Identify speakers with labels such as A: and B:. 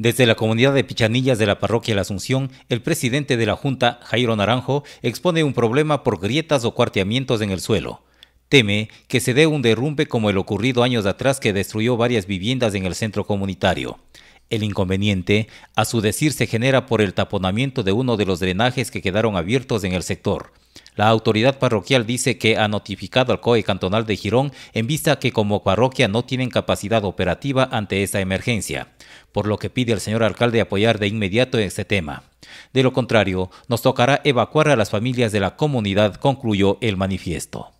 A: Desde la comunidad de Pichanillas de la parroquia La Asunción, el presidente de la Junta, Jairo Naranjo, expone un problema por grietas o cuarteamientos en el suelo. Teme que se dé un derrumbe como el ocurrido años atrás que destruyó varias viviendas en el centro comunitario. El inconveniente, a su decir, se genera por el taponamiento de uno de los drenajes que quedaron abiertos en el sector. La autoridad parroquial dice que ha notificado al COE cantonal de Girón en vista que como parroquia no tienen capacidad operativa ante esta emergencia, por lo que pide al señor alcalde apoyar de inmediato este tema. De lo contrario, nos tocará evacuar a las familias de la comunidad, concluyó el manifiesto.